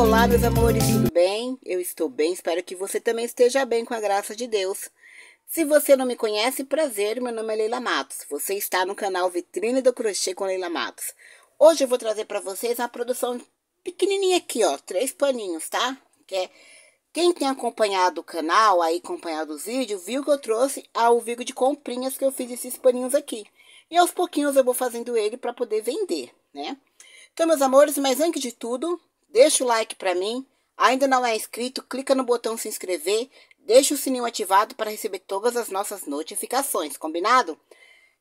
Olá, meus amores, tudo bem? Eu estou bem, espero que você também esteja bem com a graça de Deus. Se você não me conhece, prazer, meu nome é Leila Matos. Você está no canal Vitrine do Crochê com Leila Matos. Hoje eu vou trazer para vocês uma produção pequenininha aqui, ó, três paninhos, tá? Que é... Quem tem acompanhado o canal, aí acompanhado os vídeos, viu que eu trouxe ao ah, vivo de comprinhas que eu fiz esses paninhos aqui. E aos pouquinhos eu vou fazendo ele para poder vender, né? Então, meus amores, mas antes de tudo, Deixa o like para mim. Ainda não é inscrito? Clica no botão se inscrever. Deixa o sininho ativado para receber todas as nossas notificações, combinado?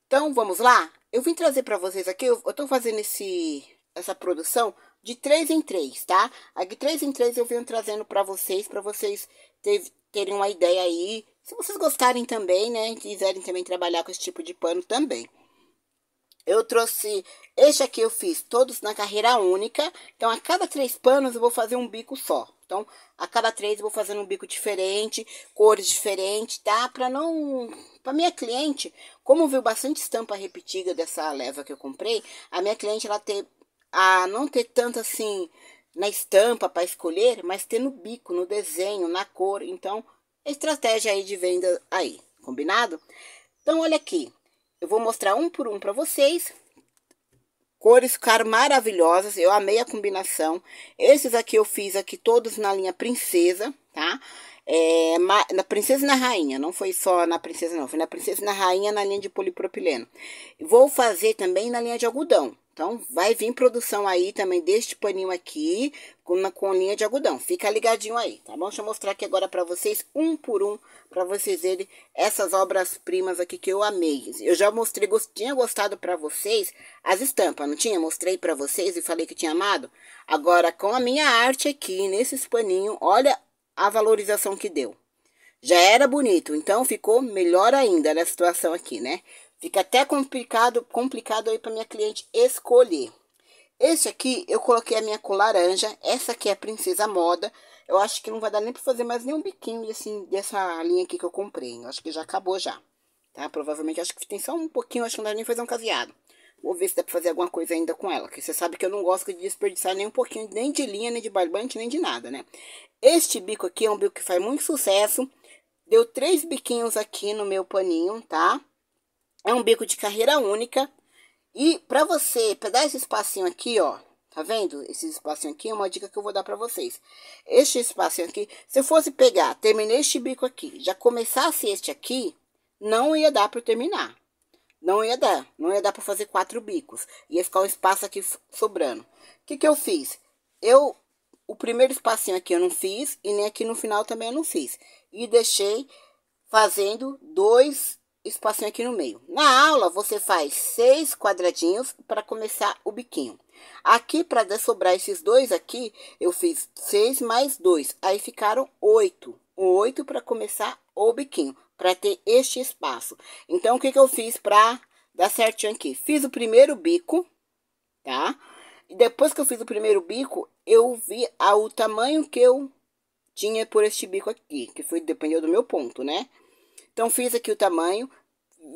Então, vamos lá? Eu vim trazer para vocês aqui, eu, eu tô fazendo esse, essa produção de 3 em 3, tá? de 3 em 3 eu venho trazendo para vocês, para vocês ter, terem uma ideia aí. Se vocês gostarem também, né, quiserem também trabalhar com esse tipo de pano também. Eu trouxe este aqui eu fiz todos na carreira única. Então, a cada três panos eu vou fazer um bico só. Então, a cada três eu vou fazendo um bico diferente, cores diferentes, tá? Para não... para minha cliente, como viu bastante estampa repetida dessa leva que eu comprei, a minha cliente, ela ter... A não ter tanto, assim, na estampa para escolher, mas ter no bico, no desenho, na cor. Então, estratégia aí de venda aí, combinado? Então, olha aqui. Eu vou mostrar um por um para vocês. Cores ficaram maravilhosas, eu amei a combinação. Esses aqui eu fiz aqui todos na linha princesa, tá? É, na princesa e na rainha, não foi só na princesa não, foi na princesa e na rainha na linha de polipropileno. Vou fazer também na linha de algodão, então, vai vir produção aí também deste paninho aqui, com, uma, com linha de algodão. Fica ligadinho aí, tá bom? Deixa eu mostrar aqui agora pra vocês, um por um, pra vocês verem essas obras-primas aqui que eu amei. Eu já mostrei, gost, tinha gostado pra vocês as estampas, não tinha? Mostrei pra vocês e falei que tinha amado. Agora, com a minha arte aqui, nesses paninhos, olha a valorização que deu. Já era bonito, então ficou melhor ainda na situação aqui, né? Fica até complicado, complicado aí para minha cliente escolher. Este aqui eu coloquei a minha cor laranja, essa aqui é a princesa moda. Eu acho que não vai dar nem para fazer mais nenhum biquinho assim, dessa linha aqui que eu comprei. Eu acho que já acabou já, tá? Provavelmente acho que tem só um pouquinho, acho que não dá nem fazer um caseado. Vou ver se dá para fazer alguma coisa ainda com ela, que você sabe que eu não gosto de desperdiçar nem um pouquinho, nem de linha, nem de barbante, nem de nada, né? Este bico aqui é um bico que faz muito sucesso. Deu três biquinhos aqui no meu paninho, tá? É um bico de carreira única. E para você, para dar esse espacinho aqui, ó, tá vendo? Esse espacinho aqui é uma dica que eu vou dar para vocês. Este espacinho aqui, se eu fosse pegar, terminei este bico aqui, já começasse este aqui, não ia dar para terminar. Não ia dar, não ia dar para fazer quatro bicos. Ia ficar um espaço aqui sobrando. O que que eu fiz? Eu, o primeiro espacinho aqui eu não fiz e nem aqui no final também eu não fiz. E deixei fazendo dois espacinho aqui no meio. Na aula, você faz seis quadradinhos para começar o biquinho. Aqui, para desdobrar esses dois aqui, eu fiz seis mais dois. Aí ficaram oito. Oito para começar o biquinho, para ter este espaço. Então, o que, que eu fiz para dar certinho aqui? Fiz o primeiro bico, tá? E depois que eu fiz o primeiro bico, eu vi o tamanho que eu tinha por este bico aqui, que foi dependeu do meu ponto, né? Então, fiz aqui o tamanho,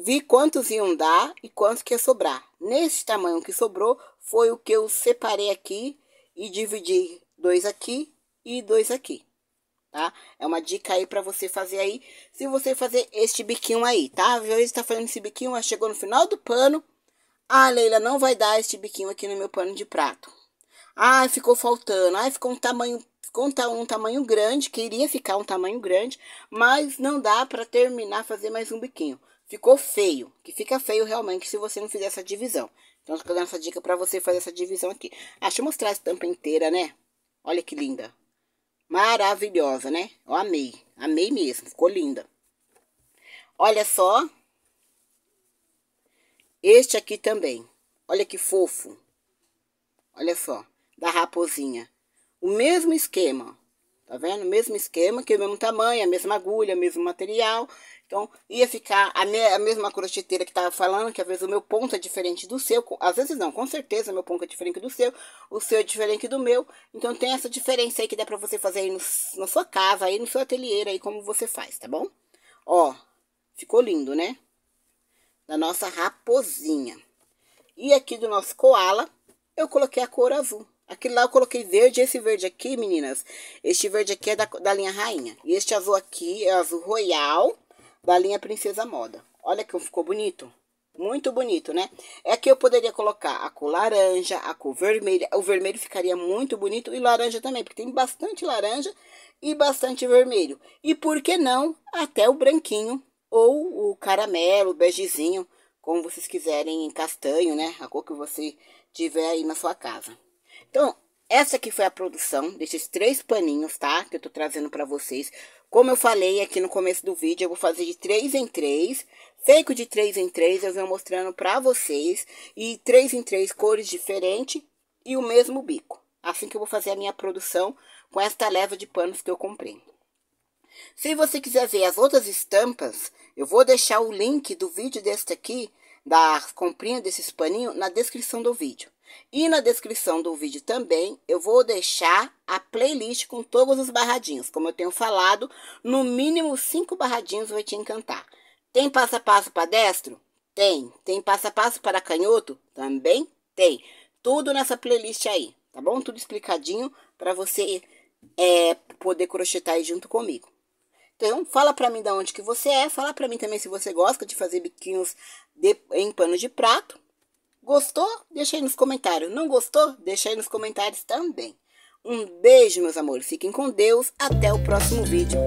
vi quantos iam dar e quantos que ia sobrar. Nesse tamanho que sobrou, foi o que eu separei aqui e dividi dois aqui e dois aqui, tá? É uma dica aí para você fazer aí, se você fazer este biquinho aí, tá? A Violeta está fazendo esse biquinho, ela chegou no final do pano. Ah, Leila, não vai dar este biquinho aqui no meu pano de prato. Ai, ficou faltando. Ai, ficou um tamanho ficou um, tamanho grande, queria ficar um tamanho grande, mas não dá para terminar fazer mais um biquinho. Ficou feio, que fica feio realmente se você não fizer essa divisão. Então, estou dando essa dica para você fazer essa divisão aqui. Ah, deixa eu mostrar essa tampa inteira, né? Olha que linda. Maravilhosa, né? Eu amei, amei mesmo, ficou linda. Olha só. Este aqui também. Olha que fofo. Olha só da raposinha. O mesmo esquema, tá vendo? O mesmo esquema, que é o mesmo tamanho, a mesma agulha, o mesmo material. Então, ia ficar a, me a mesma crocheteira que estava falando, que às vezes o meu ponto é diferente do seu. Às vezes não, com certeza o meu ponto é diferente do seu, o seu é diferente do meu. Então, tem essa diferença aí que dá pra você fazer aí no, na sua casa, aí no seu ateliê, aí como você faz, tá bom? Ó, ficou lindo, né? Da nossa raposinha. E aqui do nosso koala, eu coloquei a cor azul. Aqui lá eu coloquei verde, esse verde aqui, meninas, este verde aqui é da, da linha Rainha. E este azul aqui é azul Royal, da linha Princesa Moda. Olha que ficou bonito. Muito bonito, né? É que eu poderia colocar a cor laranja, a cor vermelha. O vermelho ficaria muito bonito e laranja também, porque tem bastante laranja e bastante vermelho. E por que não até o branquinho ou o caramelo, o begezinho, como vocês quiserem, em castanho, né? A cor que você tiver aí na sua casa. Então, essa aqui foi a produção desses três paninhos, tá? Que eu tô trazendo pra vocês. Como eu falei aqui no começo do vídeo, eu vou fazer de três em três, Feito de três em três, eu venho mostrando pra vocês. E três em três cores diferentes e o mesmo bico. Assim que eu vou fazer a minha produção com esta leva de panos que eu comprei. Se você quiser ver as outras estampas, eu vou deixar o link do vídeo deste aqui, da comprinha desses paninhos, na descrição do vídeo. E na descrição do vídeo também eu vou deixar a playlist com todos os barradinhos. Como eu tenho falado, no mínimo cinco barradinhos vai te encantar. Tem passo a passo para destro? Tem. Tem passo a passo para canhoto? Também tem. Tudo nessa playlist aí, tá bom? Tudo explicadinho para você é, poder crochetar aí junto comigo. Então, fala para mim da onde que você é, fala para mim também se você gosta de fazer biquinhos de, em pano de prato Gostou? Deixa aí nos comentários. Não gostou? Deixa aí nos comentários também. Um beijo, meus amores. Fiquem com Deus. Até o próximo vídeo.